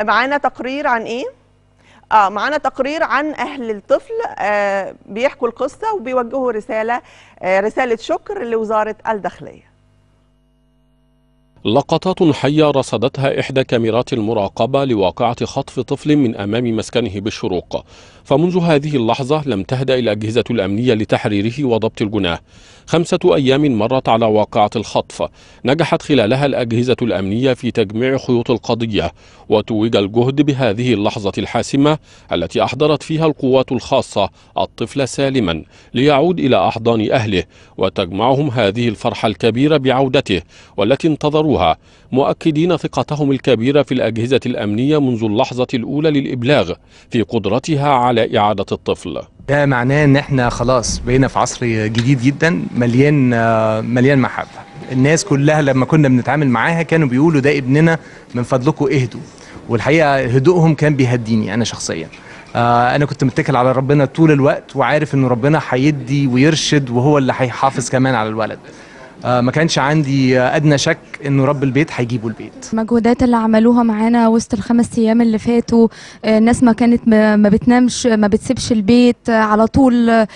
معانا تقرير عن ايه اه معانا تقرير عن اهل الطفل آه بيحكوا القصه وبيوجهوا رساله آه رساله شكر لوزاره الداخليه لقطات حية رصدتها إحدى كاميرات المراقبة لواقعة خطف طفل من أمام مسكنه بالشروق فمنذ هذه اللحظة لم تهدأ الأجهزة الأمنية لتحريره وضبط الجناه خمسة أيام مرت على واقعة الخطف نجحت خلالها الأجهزة الأمنية في تجميع خيوط القضية وتوج الجهد بهذه اللحظة الحاسمة التي أحضرت فيها القوات الخاصة الطفل سالما ليعود إلى أحضان أهله وتجمعهم هذه الفرحة الكبيرة بعودته والتي انتظروا أنكروها مؤكدين ثقتهم الكبيرة في الأجهزة الأمنية منذ اللحظة الأولى للإبلاغ في قدرتها على إعادة الطفل ده معناه ان احنا خلاص بقينا في عصر جديد جدا مليان مليان محبه الناس كلها لما كنا بنتعامل معاها كانوا بيقولوا ده ابننا من فضلكم اهدوا والحقيقه هدوءهم كان بيهديني انا شخصيا آه، انا كنت متكل على ربنا طول الوقت وعارف ان ربنا هيدي ويرشد وهو اللي هيحافظ كمان على الولد آه، ما كانش عندي ادنى شك انه رب البيت هيجيبوا البيت المجهودات اللي عملوها معانا وسط الخمس ايام اللي فاتوا آه، الناس ما كانت ما بتنامش ما بتسيبش البيت آه، على طول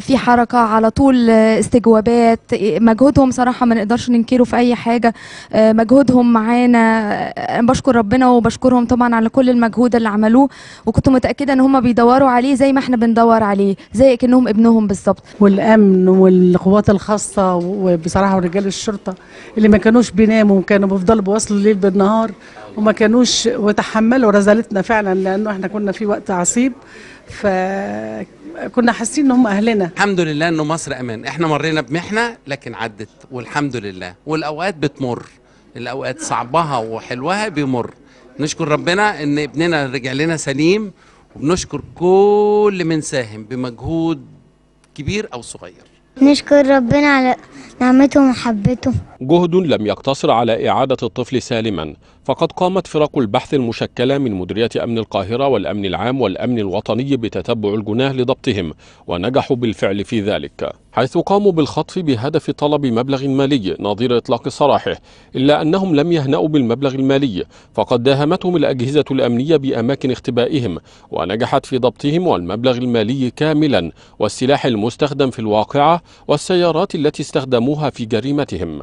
في حركه على طول استجوابات إيه، مجهودهم صراحه ما نقدرش ننكره في اي حاجه مجهودهم معانا بشكر ربنا وبشكرهم طبعا على كل المجهود اللي عملوه وكنت متاكده ان هم بيدوروا عليه زي ما احنا بندور عليه زي كانهم ابنهم بالظبط والامن والقوات الخاصه وب بصراحه ورجال الشرطه اللي ما كانوش بيناموا وكانوا بيفضلوا بيواصلوا الليل بالنهار وما كانوش وتحملوا رذلتنا فعلا لانه احنا كنا في وقت عصيب فكنا حاسين ان هم اهلنا الحمد لله انه مصر امان احنا مرينا بمحنه لكن عدت والحمد لله والاوقات بتمر الاوقات صعبها وحلوها بيمر نشكر ربنا ان ابننا رجع لنا سليم وبنشكر كل من ساهم بمجهود كبير او صغير نشكر ربنا على نعمته ومحبته جهد لم يقتصر على إعادة الطفل سالما فقد قامت فرق البحث المشكلة من مديرية أمن القاهرة والأمن العام والأمن الوطني بتتبع الجناه لضبطهم ونجحوا بالفعل في ذلك حيث قاموا بالخطف بهدف طلب مبلغ مالي نظير إطلاق سراحه إلا أنهم لم يهنأوا بالمبلغ المالي فقد داهمتهم الأجهزة الأمنية بأماكن اختبائهم ونجحت في ضبطهم والمبلغ المالي كاملا والسلاح المستخدم في الواقعة والسيارات التي استخدموها في جريمتهم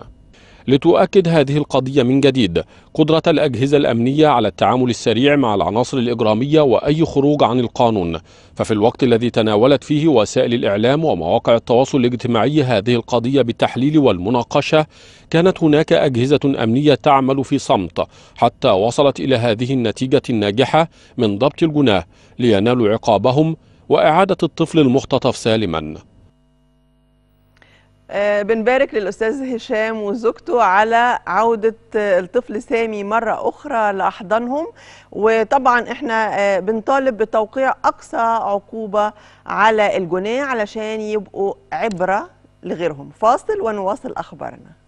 لتؤكد هذه القضية من جديد قدرة الأجهزة الأمنية على التعامل السريع مع العناصر الإجرامية وأي خروج عن القانون ففي الوقت الذي تناولت فيه وسائل الإعلام ومواقع التواصل الاجتماعي هذه القضية بالتحليل والمناقشة كانت هناك أجهزة أمنية تعمل في صمت حتى وصلت إلى هذه النتيجة الناجحة من ضبط الجناه لينالوا عقابهم وإعادة الطفل المختطف سالما آه بنبارك للأستاذ هشام وزوجته على عودة آه، الطفل سامي مرة أخرى لأحضانهم وطبعا احنا آه بنطالب بتوقيع أقصى عقوبة على الجناه علشان يبقوا عبرة لغيرهم فاصل ونواصل أخبارنا